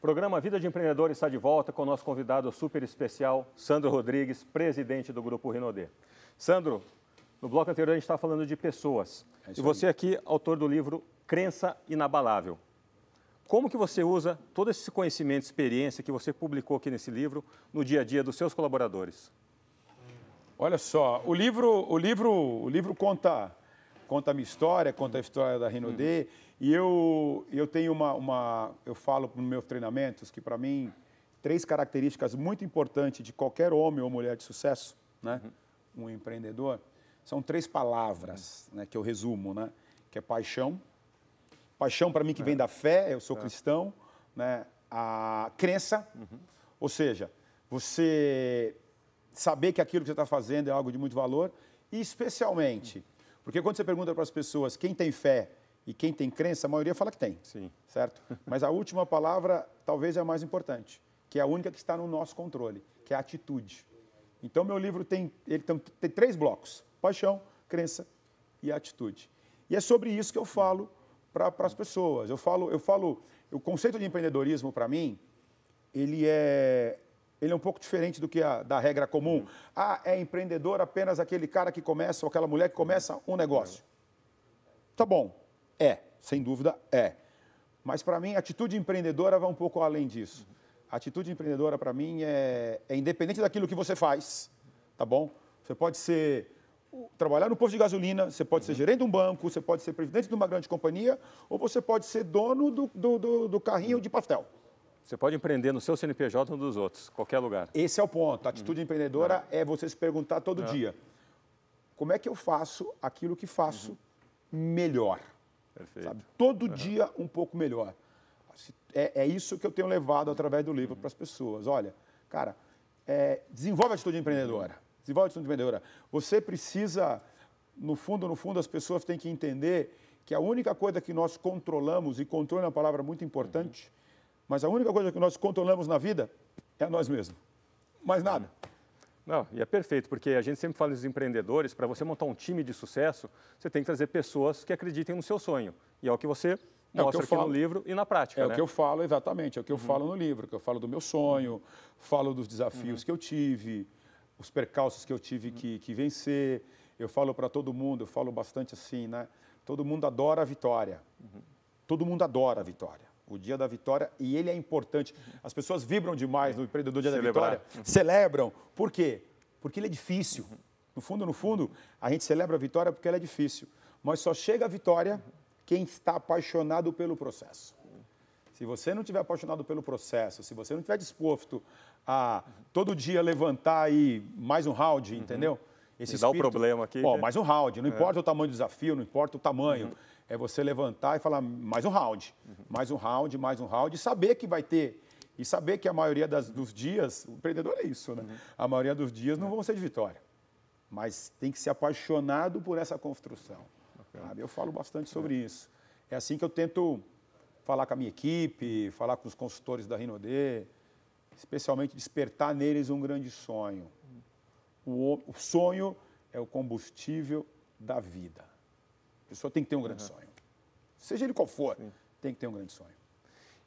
Programa Vida de Empreendedor está de volta com o nosso convidado super especial, Sandro Rodrigues, presidente do Grupo Rinodê. Sandro, no bloco anterior a gente estava falando de pessoas. É e você aqui, autor do livro Crença Inabalável. Como que você usa todo esse conhecimento, experiência que você publicou aqui nesse livro no dia a dia dos seus colaboradores? Olha só, o livro, o livro, o livro conta conta a minha história, conta a história da Renaudet. Uhum. E eu, eu tenho uma, uma Eu falo nos meus treinamentos que, para mim, três características muito importantes de qualquer homem ou mulher de sucesso, né? Uhum. Um empreendedor, são três palavras uhum. né, que eu resumo, né? Que é paixão. Paixão, para mim, que é. vem da fé, eu sou é. cristão, né? A crença, uhum. ou seja, você saber que aquilo que você está fazendo é algo de muito valor e, especialmente, uhum. Porque quando você pergunta para as pessoas quem tem fé e quem tem crença, a maioria fala que tem. Sim. Certo? Mas a última palavra talvez é a mais importante, que é a única que está no nosso controle, que é a atitude. Então, meu livro tem, ele tem, tem três blocos: paixão, crença e atitude. E é sobre isso que eu falo para as pessoas. Eu falo, eu falo, o conceito de empreendedorismo para mim, ele é ele é um pouco diferente do que a da regra comum. Uhum. Ah, é empreendedor apenas aquele cara que começa ou aquela mulher que começa um negócio. Tá bom, é, sem dúvida é. Mas para mim, a atitude empreendedora vai um pouco além disso. A uhum. atitude empreendedora para mim é, é independente daquilo que você faz, tá bom? Você pode ser trabalhar no posto de gasolina, você pode uhum. ser gerente de um banco, você pode ser presidente de uma grande companhia, ou você pode ser dono do, do, do, do carrinho uhum. de pastel. Você pode empreender no seu CNPJ ou nos outros, qualquer lugar. Esse é o ponto. A atitude uhum. empreendedora é. é. você se perguntar todo é. dia: como é que eu faço aquilo que faço uhum. melhor? Perfeito. Sabe? Todo uhum. dia um pouco melhor. Assim, é, é, isso que eu tenho levado através do livro uhum. para as pessoas. Olha, cara, é, desenvolve a atitude empreendedora. Uhum. Desenvolve a atitude empreendedora. Você precisa, no fundo, no fundo, as pessoas têm que entender que a única coisa que nós controlamos, e controle é uma palavra muito importante, uhum. Mas a única coisa que nós controlamos na vida é nós mesmos. Mais nada. Não, e é perfeito, porque a gente sempre fala dos empreendedores, para você montar um time de sucesso, você tem que trazer pessoas que acreditem no seu sonho. E é o que você é mostra aqui falo. no livro e na prática. É né? o que eu falo, exatamente, é o que eu uhum. falo no livro, que eu falo do meu sonho, falo dos desafios uhum. que eu tive, os percalços que eu tive uhum. que, que vencer. Eu falo para todo mundo, eu falo bastante assim, né? Todo mundo adora a vitória. Uhum. Todo mundo adora a vitória o dia da vitória, e ele é importante. As pessoas vibram demais no empreendedor dia Celebrar. da vitória, uhum. celebram. Por quê? Porque ele é difícil. No fundo, no fundo, a gente celebra a vitória porque ela é difícil. Mas só chega a vitória quem está apaixonado pelo processo. Se você não tiver apaixonado pelo processo, se você não tiver disposto a todo dia levantar aí mais um round, uhum. entendeu? Esse Me dá espírito, o problema aqui. Ó, mais um round, não é. importa o tamanho do desafio, não importa o tamanho. Uhum é você levantar e falar mais um round, uhum. mais um round, mais um round, e saber que vai ter. E saber que a maioria das, dos dias, o empreendedor é isso, né? Uhum. A maioria dos dias não vão ser de vitória. Mas tem que ser apaixonado por essa construção. Eu falo bastante é. sobre é. isso. É assim que eu tento falar com a minha equipe, falar com os consultores da D, especialmente despertar neles um grande sonho. O, o sonho é o combustível da vida. A pessoa tem que ter um grande uhum. sonho. Seja ele qual for, Sim. tem que ter um grande sonho.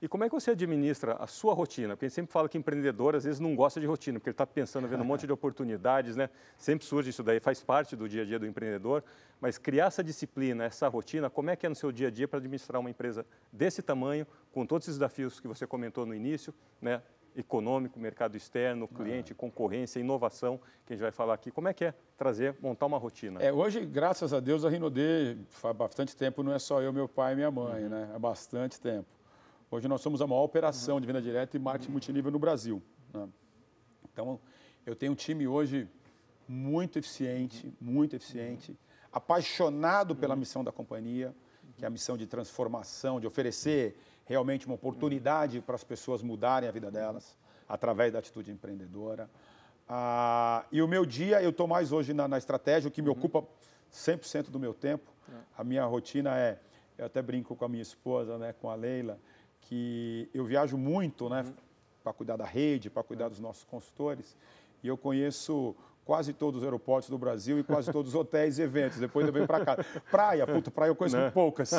E como é que você administra a sua rotina? Porque a gente sempre fala que empreendedor às vezes não gosta de rotina, porque ele está pensando, vendo um monte de oportunidades, né? Sempre surge isso daí, faz parte do dia a dia do empreendedor. Mas criar essa disciplina, essa rotina, como é que é no seu dia a dia para administrar uma empresa desse tamanho, com todos esses desafios que você comentou no início, né? econômico, mercado externo, cliente, é. concorrência, inovação, que a gente vai falar aqui. Como é que é trazer, montar uma rotina? É, hoje, graças a Deus, a Rinodê, há bastante tempo, não é só eu, meu pai e minha mãe, uhum. né? Há bastante tempo. Hoje nós somos a maior operação uhum. de venda direta e marketing uhum. multinível no Brasil. Né? Então, eu tenho um time hoje muito eficiente, uhum. muito eficiente, apaixonado pela uhum. missão da companhia, que é a uhum. missão de transformação, de oferecer realmente uma oportunidade para as pessoas mudarem a vida delas através da atitude empreendedora. Ah, e o meu dia, eu estou mais hoje na, na, estratégia, o que me uhum. ocupa 100% do meu tempo. É. A minha rotina é, eu até brinco com a minha esposa, né, com a Leila, que eu viajo muito, né, uhum. para cuidar da rede, para cuidar dos nossos consultores, e eu conheço quase todos os aeroportos do Brasil e quase todos os hotéis e eventos. Depois eu venho para cá. Praia, puta, praia eu conheço né? poucas.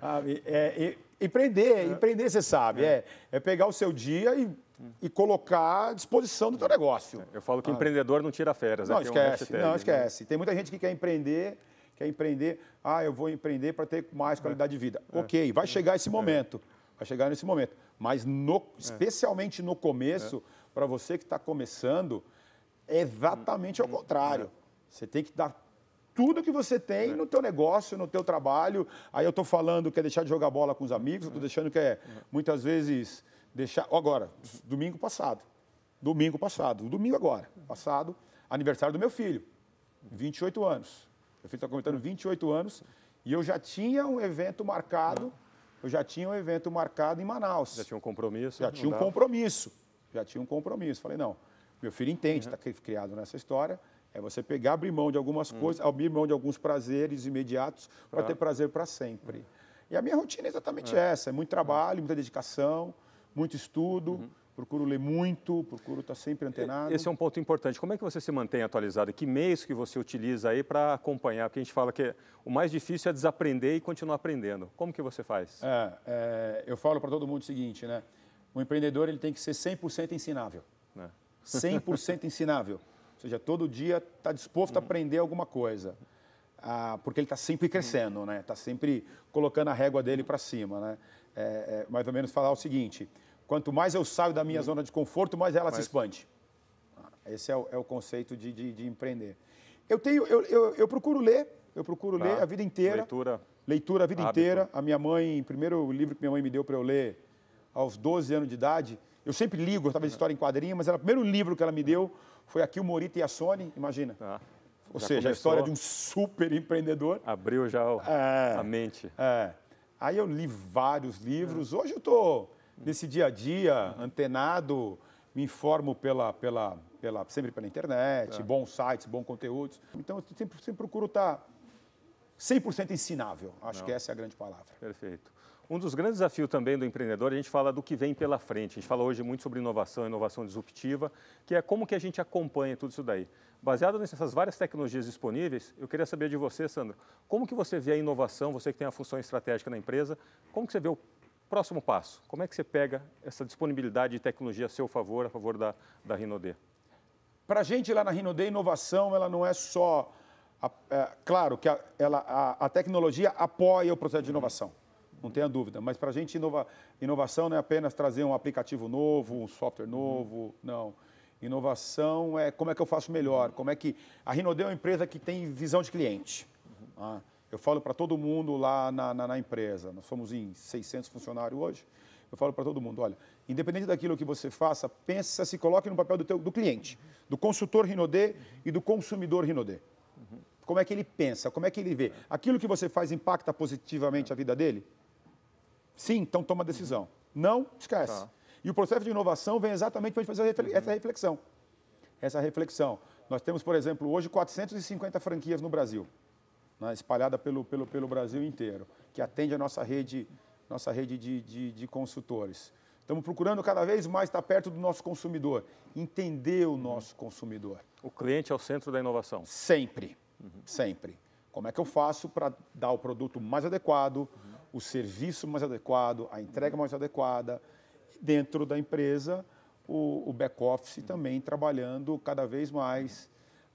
Ah, é, Empreender, empreender, é. você sabe, é. é. é pegar o seu dia e e colocar à disposição do teu negócio. É, eu falo que ah. empreendedor não tira férias. Não, é esquece, um não, né? esquece. Tem muita gente que quer empreender, quer empreender, ah, eu vou empreender para ter mais qualidade é. de vida. É. Ok, vai chegar esse momento, vai chegar nesse momento. Mas no, especialmente no começo, para você que está começando, é exatamente hum. ao contrário. Você tem que dar tudo que você tem é. no teu negócio, no teu trabalho. Aí eu estou falando que é deixar de jogar bola com os amigos, eu tô é. deixando que é muitas vezes deixar. Agora, domingo passado. Domingo passado, domingo agora, passado, aniversário do meu filho, 28 anos. Meu filho está comentando 28 anos e eu já tinha um evento marcado, eu já tinha um evento marcado em Manaus. Já tinha um compromisso? Já tinha um compromisso, já tinha um compromisso. Falei, não, meu filho entende, está uhum. Tá criado nessa história. É você pegar, abrir mão de algumas hum. coisas, abrir mão de alguns prazeres imediatos para ter prazer para sempre. Hum. E a minha rotina é exatamente é. essa: é muito trabalho, hum. muita dedicação, muito estudo. Uhum. Procuro ler muito, procuro estar tá sempre antenado. Esse é um ponto importante. Como é que você se mantém atualizado? Que meios que você utiliza aí para acompanhar? Porque a gente fala que o mais difícil é desaprender e continuar aprendendo. Como que você faz? É, é, eu falo para todo mundo o seguinte, né? O empreendedor ele tem que ser 100% ensinável. É. 100% ensinável. seja, todo dia está disposto a uhum. aprender alguma coisa. Ah, porque ele está sempre crescendo, uhum. né? Está sempre colocando a régua dele para cima, né? É, é, mais ou menos falar o seguinte: quanto mais eu saio da minha uhum. zona de conforto, mais ela se expande. Ah, esse é o, é o conceito de, de, de, empreender. Eu tenho, eu, eu, eu procuro ler, eu procuro tá. ler a vida inteira. Leitura. Leitura a vida hábito. inteira. A minha mãe, o primeiro livro que minha mãe me deu para eu ler aos 12 anos de idade eu sempre ligo, talvez uhum. história em quadrinho, mas era o primeiro livro que ela me uhum. deu foi aqui o Morita e a Sony, imagina. Tá. Ou seja, a história de um super empreendedor. Abriu já o, é, a mente. É. Aí eu li vários livros. Uhum. Hoje eu estou nesse dia a dia, antenado, me informo pela, pela, pela, sempre pela internet, tá. bons sites, bons conteúdos. Então eu sempre, sempre procuro estar tá 100% ensinável. Acho Não. que essa é a grande palavra. Perfeito. Um dos grandes desafios também do empreendedor, a gente fala do que vem pela frente. A gente fala hoje muito sobre inovação, inovação disruptiva, que é como que a gente acompanha tudo isso daí. Baseado nessas várias tecnologias disponíveis, eu queria saber de você, Sandro, como que você vê a inovação, você que tem a função estratégica na empresa, como que você vê o próximo passo? Como é que você pega essa disponibilidade de tecnologia a seu favor, a favor da, da Rinode? Para a gente lá na Rinode, inovação ela não é só... A, é, claro que a, ela, a, a tecnologia apoia o processo de inovação não tenha dúvida. Mas para a gente, inova... inovação não é apenas trazer um aplicativo novo, um software uhum. novo, uhum. não. Inovação é como é que eu faço melhor, como é que... A Rinode é uma empresa que tem visão de cliente. Uhum. Ah, eu falo para todo mundo lá na, na, na empresa, nós somos em 600 funcionários hoje, eu falo para todo mundo, olha, independente daquilo que você faça, pensa, se coloque no papel do, teu, do cliente, uhum. do consultor Rinode uhum. e do consumidor Rinode. Como é que ele pensa? Como é que ele vê? É. Aquilo que você faz impacta positivamente a vida dele? Sim, então toma a decisão. Uhum. Não, esquece. Tá. E o processo de inovação vem exatamente para fazer uhum. essa reflexão. Essa reflexão. Nós temos, por exemplo, hoje 450 franquias no Brasil, né, espalhada pelo, pelo, pelo Brasil inteiro, que atende a nossa rede, nossa rede de, de, de consultores. Estamos procurando cada vez mais estar perto do nosso consumidor, entender o nosso consumidor. O cliente é o centro da inovação? Sempre, uhum. sempre. Como é que eu faço para dar o produto mais adequado, uhum o serviço mais adequado, a entrega mais adequada. Dentro da empresa, o, o back-office também trabalhando cada vez mais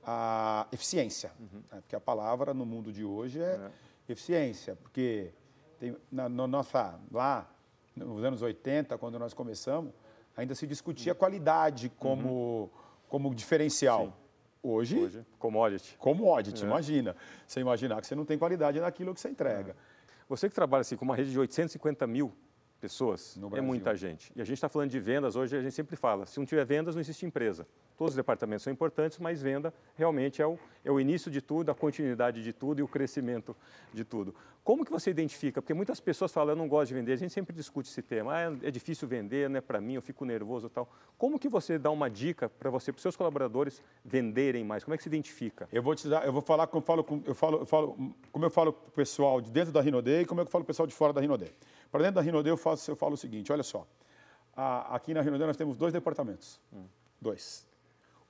a eficiência. Uhum. Né? Porque a palavra no mundo de hoje é, é. eficiência. Porque tem, na, na nossa, lá, nos anos 80, quando nós começamos, ainda se discutia uhum. qualidade como, uhum. como diferencial. Sim. Hoje, Hoje, commodity. Commodity, é. imagina. Você imaginar que você não tem qualidade naquilo que você entrega. É. Você que trabalha assim, com uma rede de 850 mil pessoas, é muita gente. E a gente está falando de vendas hoje, a gente sempre fala, se não tiver vendas, não existe empresa. Todos os departamentos são importantes, mas venda realmente é o, é o início de tudo, a continuidade de tudo e o crescimento de tudo. Como que você identifica? Porque muitas pessoas falam, eu não gosto de vender, a gente sempre discute esse tema. Ah, é difícil vender, não é para mim, eu fico nervoso tal. Como que você dá uma dica para você, para os seus colaboradores venderem mais? Como é que se identifica? Eu vou te dar, eu vou falar como eu falo, eu falo, eu falo como eu falo pessoal de dentro da Rinodei e como eu falo o pessoal de fora da Rinodei. Para dentro da Rinodei eu faço, eu falo o seguinte, olha só. A, aqui na Rinodei nós temos dois departamentos. Hum. Dois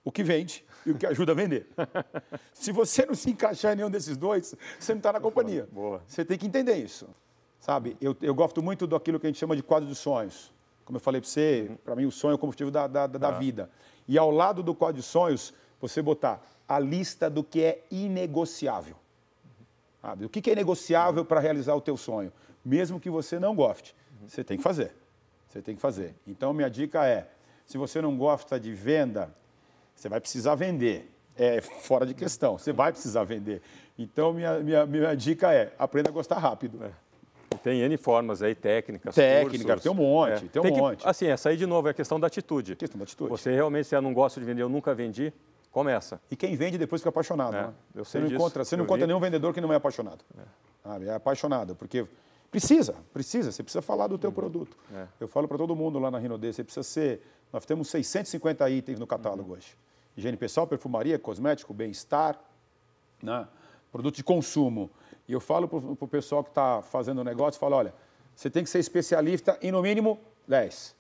o que vende e o que ajuda a vender. se você não se encaixar em nenhum desses dois, você não está na companhia. Boa. Você tem que entender isso. Sabe, eu, eu gosto muito daquilo que a gente chama de quadro dos sonhos. Como eu falei para você, uhum. para mim o sonho é o combustível da, da, da ah. vida. E ao lado do quadro de sonhos, você botar a lista do que é inegociável. Sabe? O que é negociável para realizar o teu sonho? Mesmo que você não goste, uhum. você tem que fazer. Você tem que fazer. Então, minha dica é, se você não gosta de venda, você vai precisar vender. É fora de questão. Você vai precisar vender. Então, minha, minha, minha dica é aprenda a gostar rápido. É. Tem N formas aí, técnicas, Técnica, cursos, tem um monte, é. tem um tem que, monte. Assim, essa é aí de novo é a questão da atitude. Questão da atitude. Você realmente, se não gosta de vender, eu nunca vendi, começa. E quem vende depois fica apaixonado, é, né? Eu sei você não disso, encontra, você não encontra nenhum vendedor que não é apaixonado. É. é apaixonado, porque precisa, precisa, você precisa falar do teu uhum. produto. É. Eu falo para todo mundo lá na Rinode, você precisa ser... Nós temos 650 itens no catálogo uhum. hoje higiene pessoal, perfumaria, cosmético, bem-estar, né? produto de consumo. E eu falo para o pessoal que está fazendo o negócio, falo, olha, você tem que ser especialista em no mínimo 10.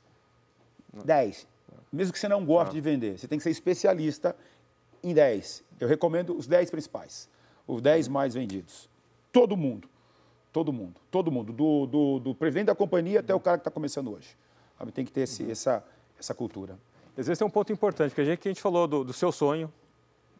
10. Mesmo que você não goste ah. de vender, você tem que ser especialista em 10. Eu recomendo os 10 principais, os 10 mais vendidos. Todo mundo. Todo mundo, todo mundo, do, do, do presidente da companhia até o cara que está começando hoje. Tem que ter esse, uhum. essa, essa cultura. Esse é um ponto importante, porque a gente, a gente falou do, do seu sonho,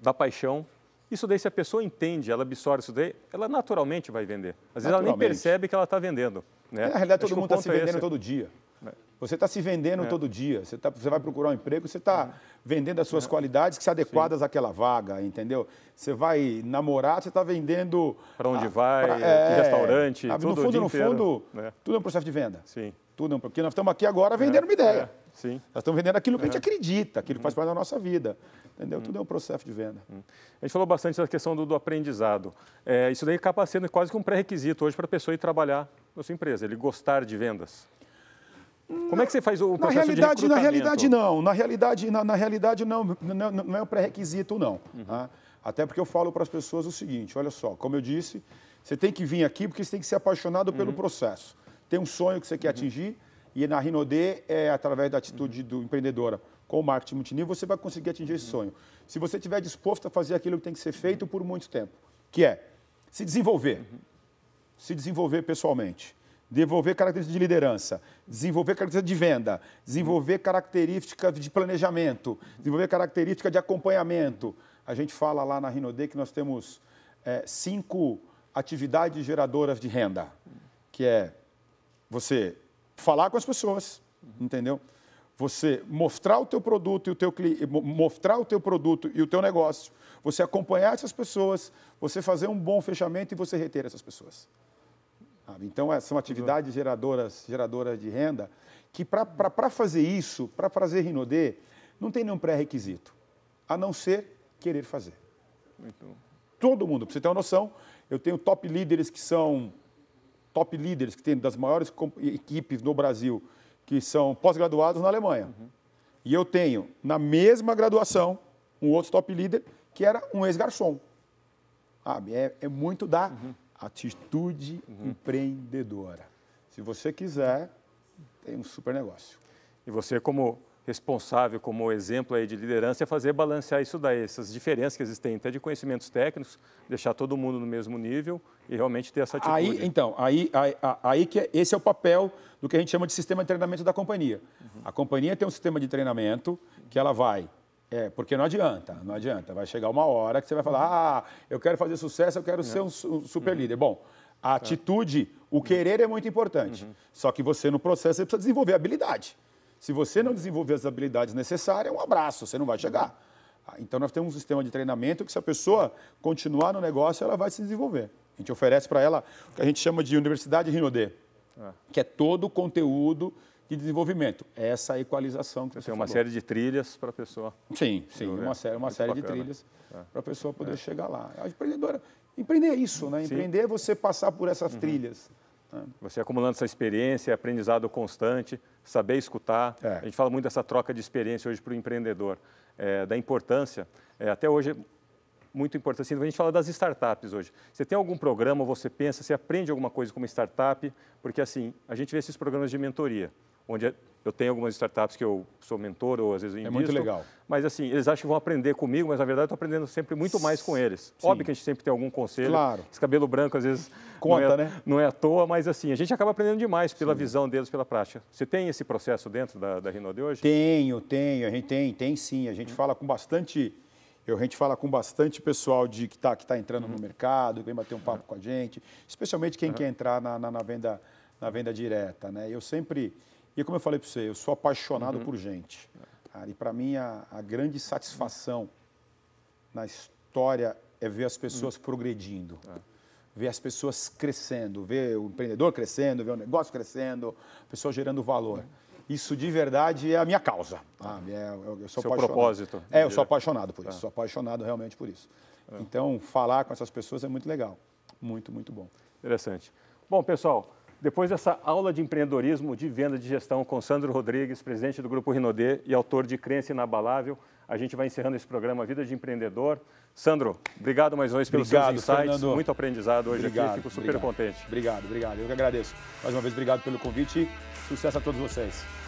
da paixão, isso daí, se a pessoa entende, ela absorve isso daí, ela naturalmente vai vender. Às vezes ela nem percebe que ela está vendendo. Né? É, na realidade, todo mundo está se é vendendo é todo dia. É. Você está se vendendo é. todo dia. Você, tá, você vai procurar um emprego, você está vendendo as suas qualidades que são adequadas Sim. àquela vaga, entendeu? Você vai namorar, você está vendendo. Para onde a, vai, pra, que restaurante, sabe? tudo. No fundo, no fundo, tudo é um processo de venda. Sim. Tudo é um, porque nós estamos aqui agora vendendo uma ideia. Sim. Nós estamos vendendo aquilo que uhum. a gente é. acredita, aquilo que faz uhum. parte da nossa vida. Entendeu? Uhum. Tudo é um uhum. processo de venda. Uhum. A gente falou bastante da questão do, do aprendizado. É, isso daí acaba sendo quase que um pré-requisito hoje para a pessoa ir trabalhar na sua empresa, ele gostar de vendas. Como é que você faz o processo na realidade, de Na realidade, não. Na realidade, na, na realidade não, não, não é um pré-requisito, não. Uhum. Tá? Até porque eu falo para as pessoas o seguinte, olha só, como eu disse, você tem que vir aqui porque você tem que ser apaixonado pelo processo. Tem um sonho que você quer atingir, e na Rinode, é, através da uhum. atitude do empreendedora com o marketing multinível, você vai conseguir atingir esse uhum. sonho. Se você estiver disposto a fazer aquilo que tem que ser feito por muito tempo, que é se desenvolver, uhum. se desenvolver pessoalmente, desenvolver características de liderança, desenvolver características de venda, desenvolver características de planejamento, desenvolver características de acompanhamento. A gente fala lá na Rinode que nós temos é, cinco atividades geradoras de renda, que é você falar com as pessoas, entendeu? Você mostrar o teu produto e o teu mostrar o teu produto e o teu negócio, você acompanhar essas pessoas, você fazer um bom fechamento e você reter essas pessoas. Então é, são atividades geradoras, geradoras de renda que para fazer isso, para fazer Rinodê, não tem nenhum pré-requisito, a não ser querer fazer. Todo mundo, para você ter uma noção, eu tenho top líderes que são top líderes que tem das maiores equipes no Brasil, que são pós-graduados na Alemanha. Uhum. E eu tenho, na mesma graduação, um outro top líder que era um ex-garçom. ah É, é muito da uhum. atitude uhum. empreendedora. Se você quiser, tem um super negócio. E você, como responsável como exemplo aí de liderança é fazer balancear isso daí, essas diferenças que existem até de conhecimentos técnicos, deixar todo mundo no mesmo nível e realmente ter essa atitude. Aí, então, aí, aí, aí que é, esse é o papel do que a gente chama de sistema de treinamento da companhia. Uhum. A companhia tem um sistema de treinamento que ela vai é, porque não adianta, não adianta. Vai chegar uma hora que você vai falar, ah, eu quero fazer sucesso, eu quero é. ser um super uhum. líder. Bom, a atitude, o querer é muito importante. Uhum. Só que você, no processo, você precisa desenvolver habilidade. Se você não desenvolver as habilidades necessárias, é um abraço, você não vai chegar. Ah, então nós temos um sistema de treinamento que se a pessoa continuar no negócio, ela vai se desenvolver. A gente oferece para ela o que a gente chama de Universidade Rinodê, é. que é todo o conteúdo de desenvolvimento. É essa equalização que você Tem uma falou. série de trilhas para a pessoa. Sim, sim, uma série, uma série de trilhas é. para a pessoa poder é. chegar lá. A empreendedora, empreender é isso, né? Sim. Empreender é você passar por essas uhum. trilhas. É. Você acumulando essa experiência, aprendizado constante, saber escutar. É. A gente fala muito dessa troca de experiência hoje para o empreendedor, é, da importância. É, até hoje, muito importante. Assim, a gente fala das startups hoje. Você tem algum programa, você pensa, você aprende alguma coisa como startup? Porque, assim, a gente vê esses programas de mentoria, onde é, eu tenho algumas startups que eu sou mentor ou às vezes eu é invisto. É muito legal. Mas, assim, eles acham que vão aprender comigo, mas, na verdade, eu estou aprendendo sempre muito mais com eles. Sim. Óbvio que a gente sempre tem algum conselho. Claro. Esse cabelo branco, às vezes, Conta, não, é, né? não é à toa, mas, assim, a gente acaba aprendendo demais pela sim. visão deles, pela prática. Você tem esse processo dentro da, da Renault de hoje? Tenho, tenho. A gente tem, tem sim. A gente hum. fala com bastante eu, a gente fala com bastante pessoal de que está que tá entrando uhum. no mercado, vem bater um papo uhum. com a gente, especialmente quem uhum. quer entrar na, na, na, venda, na venda direta. Né? Eu sempre, e como eu falei para você, eu sou apaixonado uhum. por gente. Cara, e para mim a, a, grande satisfação na história é ver as pessoas hum. progredindo. É. Ver as pessoas crescendo, ver o empreendedor crescendo, ver o negócio crescendo, a pessoa gerando valor. É. Isso de verdade é a minha causa. Ah, é, eu, é, eu sou Seu apaixonado. propósito. É, eu sou apaixonado por é. isso, sou apaixonado realmente por isso. É. Então, falar com essas pessoas é muito legal. Muito, muito bom. Interessante. Bom, pessoal, depois dessa aula de empreendedorismo de venda de gestão com Sandro Rodrigues, presidente do Grupo Rinodê e autor de Crença Inabalável, a gente vai encerrando esse programa Vida de Empreendedor. Sandro, obrigado mais uma vez pelos obrigado, seus insights, Fernando. muito aprendizado hoje obrigado, aqui, fico super obrigado. contente. Obrigado, obrigado, eu que agradeço. Mais uma vez, obrigado pelo convite e sucesso a todos vocês.